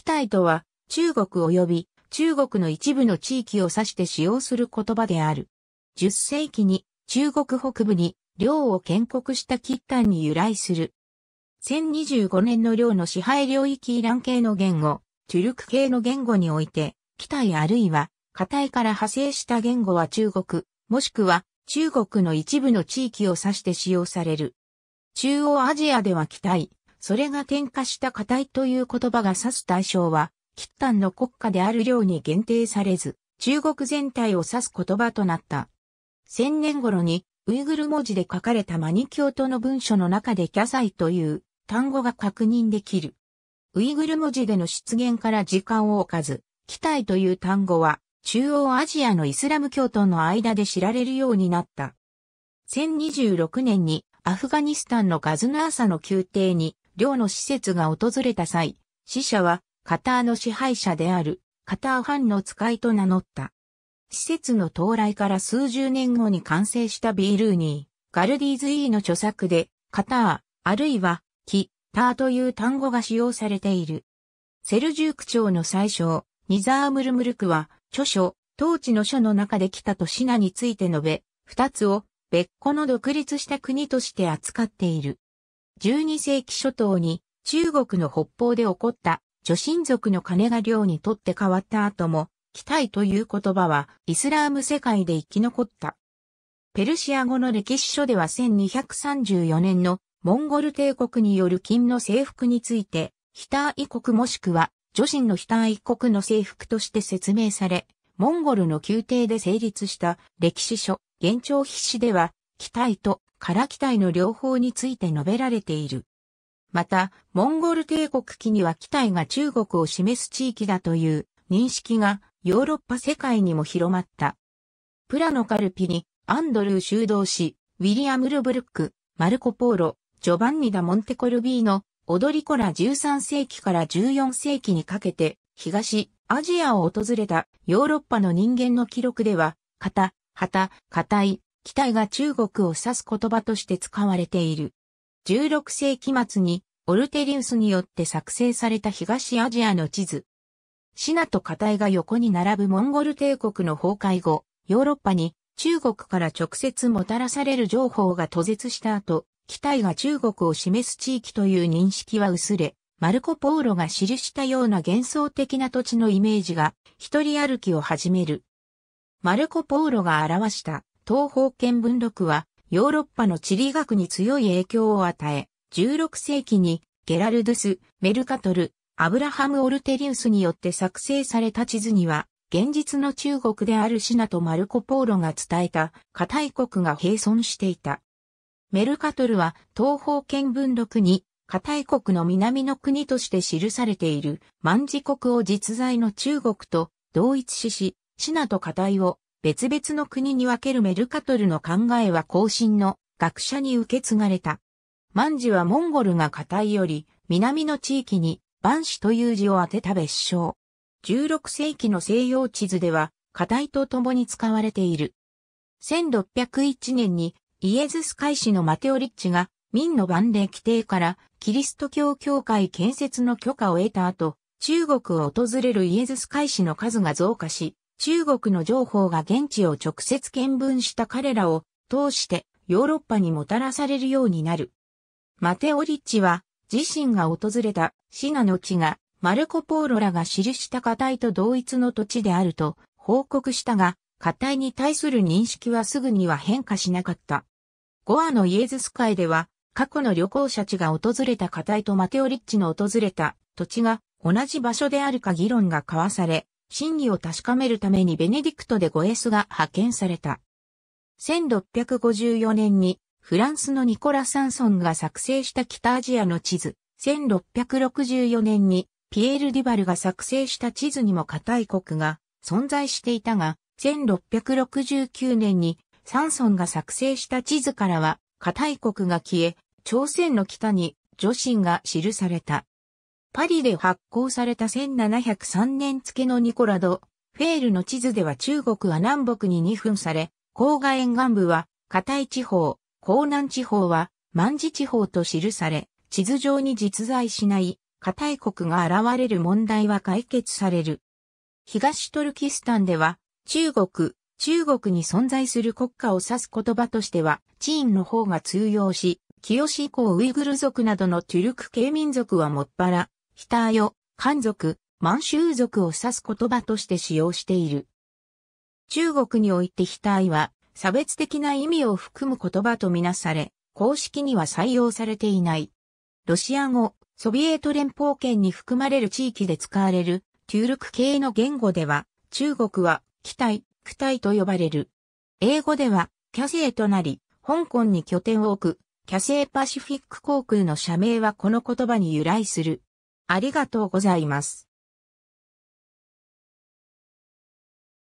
期待とは、中国及び中国の一部の地域を指して使用する言葉である。10世紀に中国北部に領を建国した喫炭に由来する。1025年の領の支配領域イラン系の言語、トゥルク系の言語において、期体あるいは、課体から派生した言語は中国、もしくは中国の一部の地域を指して使用される。中央アジアでは期体、それが点火した課題という言葉が指す対象は、喫炭の国家である量に限定されず、中国全体を指す言葉となった。千年頃に、ウイグル文字で書かれたマニキュートの文書の中でキャサイという単語が確認できる。ウイグル文字での出現から時間を置かず、キタイという単語は中央アジアのイスラム教徒の間で知られるようになった。1026年にアフガニスタンのガズナーサの宮廷に寮の施設が訪れた際、死者はカターの支配者であるカター藩ンの使いと名乗った。施設の到来から数十年後に完成したビールーニー、ガルディーズ・イーの著作で、カター、あるいは、キ、ターという単語が使用されている。セルジューク朝の最初、ニザームルムルクは、著書、当地の書の中で来たとシナについて述べ、二つを別個の独立した国として扱っている。12世紀初頭に中国の北方で起こった女神族の金が量にとって変わった後も、期待という言葉はイスラーム世界で生き残った。ペルシア語の歴史書では1234年のモンゴル帝国による金の征服について、ター異国もしくは女神のター異国の征服として説明され、モンゴルの宮廷で成立した歴史書、現状筆詞では、期待とから機体の両方について述べられている。また、モンゴル帝国期には機体が中国を示す地域だという認識がヨーロッパ世界にも広まった。プラノカルピにアンドルー修道士、ウィリアム・ルブルック、マルコ・ポーロ、ジョバンニダ・モンテコルビーのオドリコラ13世紀から14世紀にかけて東アジアを訪れたヨーロッパの人間の記録では、型、旗、硬い、機体が中国を指す言葉として使われている。16世紀末にオルテリウスによって作成された東アジアの地図。シナとカタイが横に並ぶモンゴル帝国の崩壊後、ヨーロッパに中国から直接もたらされる情報が途絶した後、機体が中国を示す地域という認識は薄れ、マルコ・ポーロが記したような幻想的な土地のイメージが一人歩きを始める。マルコ・ポーロが表した東方見聞録は、ヨーロッパの地理学に強い影響を与え、16世紀にゲラルドゥス、メルカトル、アブラハム・オルテリウスによって作成された地図には、現実の中国であるシナとマルコ・ポーロが伝えた、下い国が並存していた。メルカトルは東方見聞録に、下い国の南の国として記されている、万字国を実在の中国と同一視し、シナと課題を別々の国に分けるメルカトルの考えは後進の学者に受け継がれた。万事はモンゴルが固いより、南の地域に万子という字を当てた別称。16世紀の西洋地図では、固いと共に使われている。1601年にイエズス海士のマテオリッチが民の万礼規定からキリスト教教会建設の許可を得た後、中国を訪れるイエズス海士の数が増加し、中国の情報が現地を直接見聞した彼らを通してヨーロッパにもたらされるようになる。マテオリッチは自身が訪れたシナの地がマルコ・ポーロらが記した課題と同一の土地であると報告したが、課題に対する認識はすぐには変化しなかった。ゴアのイエズス会では過去の旅行者地が訪れた課題とマテオリッチの訪れた土地が同じ場所であるか議論が交わされ、真偽を確かめるためにベネディクトでゴエスが派遣された。1654年にフランスのニコラ・サンソンが作成した北アジアの地図、1664年にピエール・デュバルが作成した地図にも硬い国が存在していたが、1669年にサンソンが作成した地図からは、硬い国が消え、朝鮮の北に女神が記された。パリで発行された1703年付のニコラド、フェールの地図では中国は南北に2分され、黄河沿岸部は、片井地方、江南地方は、万事地方と記され、地図上に実在しない、片井国が現れる問題は解決される。東トルキスタンでは、中国、中国に存在する国家を指す言葉としては、チーンの方が通用し、清以降ウイグル族などのトゥルク系民族はもっぱら、ヒターヨ、漢族、満州族を指す言葉として使用している。中国においてタイは差別的な意味を含む言葉とみなされ、公式には採用されていない。ロシア語、ソビエト連邦圏に含まれる地域で使われるトゥールク系の言語では、中国は、機体、区体と呼ばれる。英語では、キャセイとなり、香港に拠点を置く、キャセイパシフィック航空の社名はこの言葉に由来する。ありがとうございます。